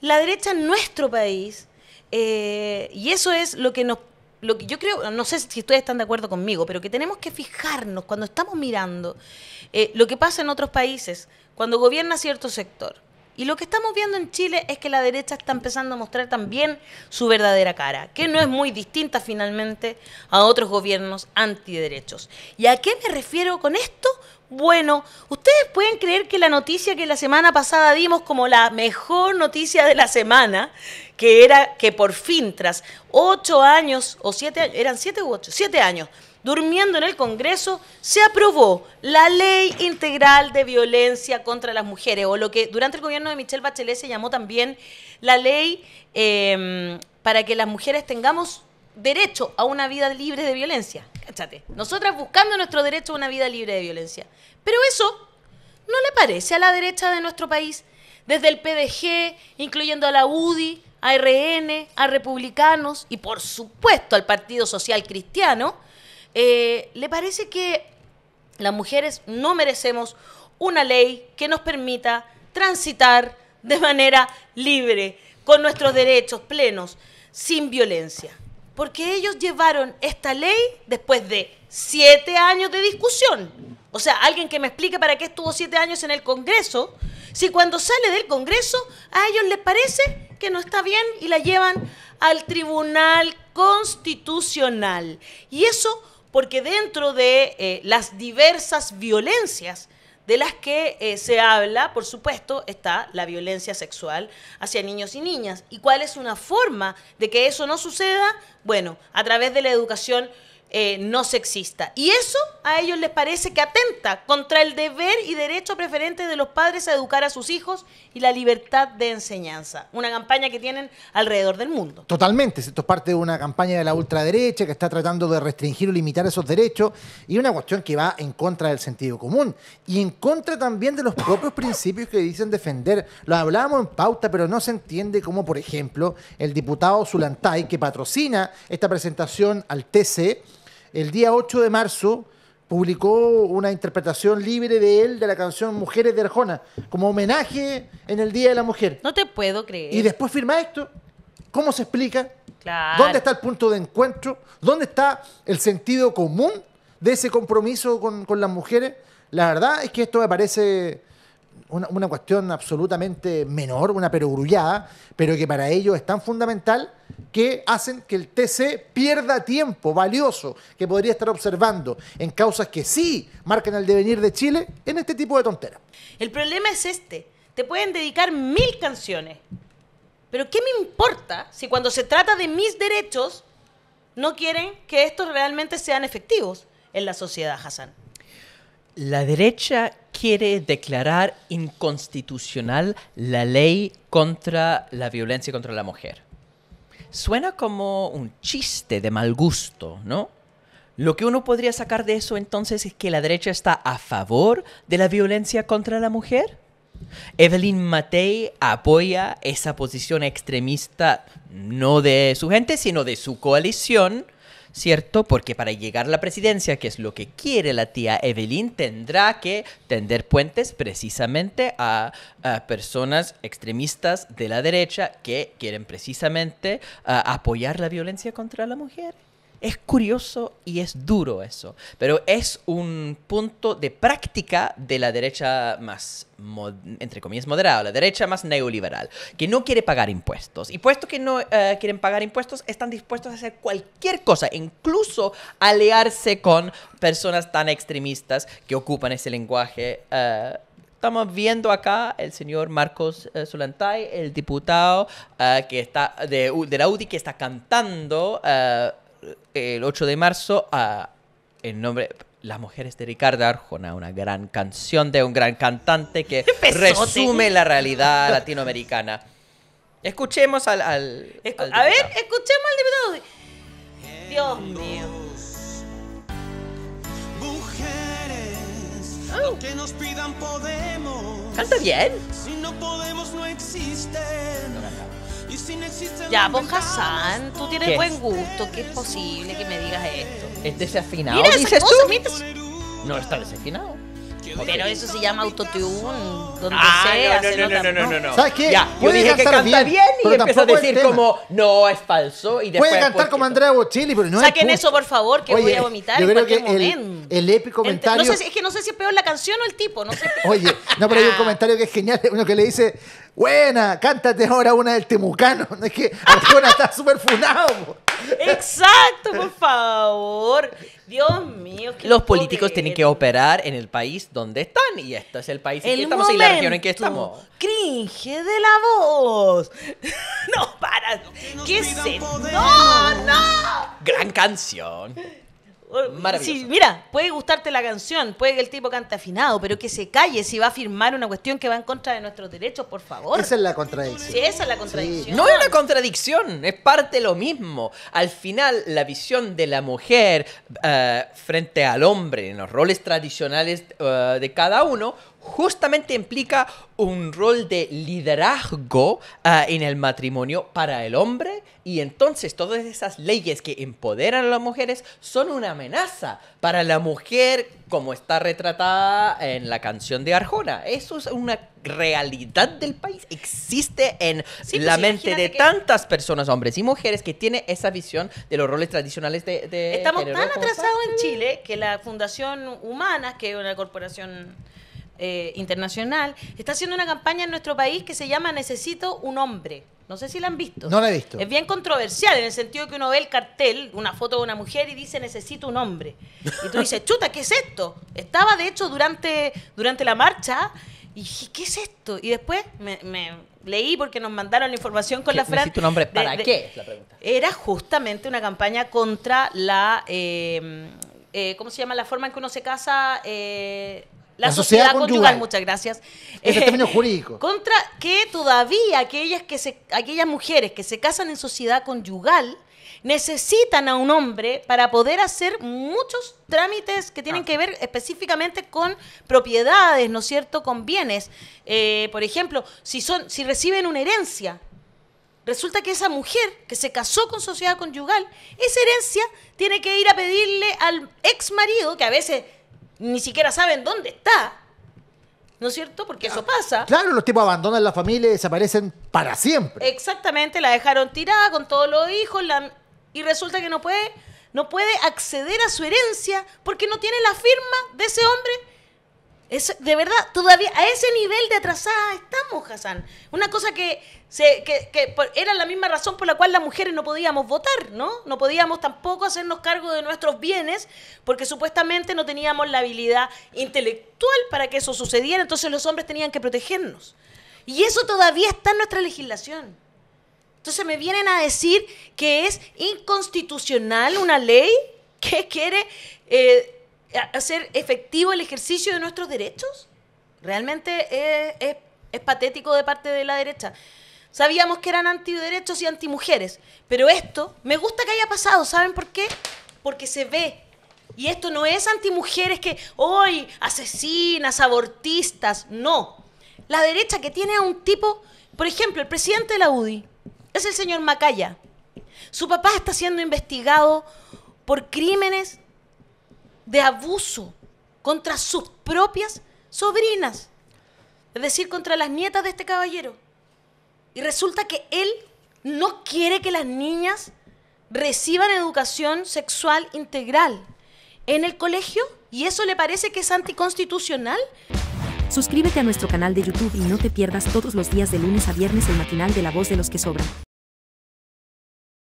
la derecha en nuestro país, eh, y eso es lo que nos lo que yo creo, no sé si ustedes están de acuerdo conmigo, pero que tenemos que fijarnos cuando estamos mirando eh, lo que pasa en otros países, cuando gobierna cierto sector. Y lo que estamos viendo en Chile es que la derecha está empezando a mostrar también su verdadera cara, que no es muy distinta finalmente a otros gobiernos antiderechos. ¿Y a qué me refiero con esto? Bueno, ustedes pueden creer que la noticia que la semana pasada dimos como la mejor noticia de la semana, que era que por fin, tras ocho años, o siete, eran siete u ocho, siete años, durmiendo en el Congreso, se aprobó la Ley Integral de Violencia contra las Mujeres, o lo que durante el gobierno de Michelle Bachelet se llamó también la ley em, para que las mujeres tengamos derecho a una vida libre de violencia. nosotras buscando nuestro derecho a una vida libre de violencia. Pero eso no le parece a la derecha de nuestro país, desde el PDG, incluyendo a la UDI, a RN, a republicanos y por supuesto al Partido Social Cristiano, eh, le parece que las mujeres no merecemos una ley que nos permita transitar de manera libre, con nuestros derechos plenos, sin violencia. Porque ellos llevaron esta ley después de siete años de discusión. O sea, alguien que me explique para qué estuvo siete años en el Congreso, si cuando sale del Congreso a ellos les parece que no está bien y la llevan al Tribunal Constitucional. Y eso porque dentro de eh, las diversas violencias de las que eh, se habla, por supuesto, está la violencia sexual hacia niños y niñas. ¿Y cuál es una forma de que eso no suceda? Bueno, a través de la educación no eh, no sexista. Y eso a ellos les parece que atenta contra el deber y derecho preferente de los padres a educar a sus hijos y la libertad de enseñanza. Una campaña que tienen alrededor del mundo. Totalmente. Esto es parte de una campaña de la ultraderecha que está tratando de restringir o limitar esos derechos y una cuestión que va en contra del sentido común y en contra también de los propios principios que dicen defender. Lo hablábamos en pauta, pero no se entiende cómo, por ejemplo, el diputado Zulantay, que patrocina esta presentación al TC, el día 8 de marzo publicó una interpretación libre de él de la canción Mujeres de Arjona, como homenaje en el Día de la Mujer. No te puedo creer. Y después firma esto. ¿Cómo se explica? ¿Dónde está el punto de encuentro? ¿Dónde está el sentido común de ese compromiso con, con las mujeres? La verdad es que esto me parece una, cuestión absolutamente menor, una perogrullada, pero que para ellos es tan fundamental que hacen que el TC pierda tiempo valioso que podría estar observando en causas que sí marcan el devenir de Chile en este tipo de tonteras. El problema es este, te pueden dedicar mil canciones, pero ¿qué me importa si cuando se trata de mis derechos no quieren que estos realmente sean efectivos en la sociedad, Hassan? La derecha quiere declarar inconstitucional la ley contra la violencia contra la mujer. Suena como un chiste de mal gusto, ¿no? Lo que uno podría sacar de eso entonces es que la derecha está a favor de la violencia contra la mujer. Evelyn Matei apoya esa posición extremista no de su gente, sino de su coalición, ¿cierto? Porque para llegar a la presidencia, que es lo que quiere la tía Evelyn, tendrá que tender puentes precisamente a, personas extremistas de la derecha que quieren precisamente apoyar la violencia contra la mujer. Es curioso y es duro eso, pero es un punto de práctica de la derecha más, entre comillas, moderada, la derecha más neoliberal, que no quiere pagar impuestos. Y puesto que no eh, quieren pagar impuestos, están dispuestos a hacer cualquier cosa, incluso aliarse con personas tan extremistas que ocupan ese lenguaje. Eh, estamos viendo acá el señor Marcos eh, Zulantay, el diputado que está de, la UDI, que está cantando el 8 de marzo a el nombre Las Mujeres de Ricardo Arjona, una gran canción de un gran cantante que resume la realidad latinoamericana. Escuchemos al, a ver, escuchemos al diputado. Dios mío. Mujeres, oh. nos pidan podemos. Canta bien. no podemos no ya, pues tú tienes buen gusto. ¿Qué es posible que me digas esto? ¿Es desafinado? dices tú? No está desafinado. Pero eso se llama autotune, donde ah, no, no, no, no, no, ¿Sabes qué? yo dije que canta bien, y empezó a decir como, no, es falso. Y Puede cantar como Andrea Bocelli, pero no Saquen eso, por favor, que voy a vomitar en momento. El, épico comentario... es que no sé si es peor la canción o el tipo, no sé. Oye, no, pero hay un comentario que es genial, uno que le dice... Buena, cántate ahora una del Temucano. Es que Arjona está súper funado. Exacto, por favor. Dios mío. Los políticos tienen que operar en el país donde están. Y este es el país el que estamos y la región en que estamos. Cringe de la voz. no, para. ¿Qué No, no. Gran canción. Sí, mira, puede gustarte la canción, puede que el tipo cante afinado, pero que se calle si va a firmar una cuestión que va en contra de nuestros derechos, por favor. Esa es la contradicción. Sí, es la contradicción. No es una contradicción, es parte de lo mismo. Al final, la visión de la mujer eh, frente al hombre en los roles tradicionales eh, de cada uno justamente implica un rol de liderazgo ah, en el matrimonio para el hombre y entonces todas esas leyes que empoderan a las mujeres son una amenaza para la mujer como está retratada en la canción de Arjona. Eso es una realidad del país. Existe en pues la mente de tantas personas, hombres y mujeres, que tiene esa visión de los roles tradicionales de... de Estamos tan atrasados en Chile que la Fundación Humana que es una corporación eh, internacional, está haciendo una campaña en nuestro país que se llama Necesito un hombre. No sé si la han visto. No la he visto. Es bien controversial en el sentido que uno ve el cartel, una foto de una mujer y dice necesito un hombre. Y tú dices, chuta, ¿qué es esto? Estaba de hecho durante, durante la marcha y dije, ¿qué es esto? Y después me, leí porque nos mandaron la información con la frase. ¿Necesito un hombre para qué? la pregunta. Era justamente una campaña contra la. Eh, eh, ¿Cómo se llama la forma en que uno se casa? La, sociedad, conyugal, muchas gracias. Es el eh, término jurídico. Contra que todavía aquellas, que se, aquellas mujeres que se casan en sociedad conyugal necesitan a un hombre para poder hacer muchos trámites que tienen ah. que ver específicamente con propiedades, ¿no es cierto?, con bienes. Eh, por ejemplo, si, son, si reciben una herencia, Resulta que esa mujer que se casó con sociedad conyugal, esa herencia tiene que ir a pedirle al ex marido, que a veces ni siquiera saben dónde está. ¿No es cierto? Porque eso pasa. Claro, los tipos abandonan la familia y desaparecen para siempre. Exactamente, la dejaron tirada con todos los hijos y resulta que no puede, no puede acceder a su herencia porque no tiene la firma de ese hombre de verdad, todavía a ese nivel de atrasada estamos, Hassan. Una cosa que, era la misma razón por la cual las mujeres no podíamos votar, ¿no? No podíamos tampoco hacernos cargo de nuestros bienes porque supuestamente no teníamos la habilidad intelectual para que eso sucediera, entonces los hombres tenían que protegernos. Y eso todavía está en nuestra legislación. Entonces me vienen a decir que es inconstitucional una ley que quiere... Eh, hacer efectivo el ejercicio de nuestros derechos? Realmente es, patético de parte de la derecha. Sabíamos que eran antiderechos y antimujeres, pero esto me gusta que haya pasado, ¿saben por qué? Porque se ve. Y esto no es antimujeres que hoy asesinas, abortistas, no. La derecha que tiene a un tipo, por ejemplo, el presidente de la UDI, es el señor Macaya. Su papá está siendo investigado por crímenes de abuso contra sus propias sobrinas, es decir, contra las nietas de este caballero. Y resulta que él no quiere que las niñas reciban educación sexual integral en el colegio y eso le parece que es anticonstitucional. Suscríbete a nuestro canal de YouTube y no te pierdas todos los días de lunes a viernes el matinal de La Voz de los que sobran.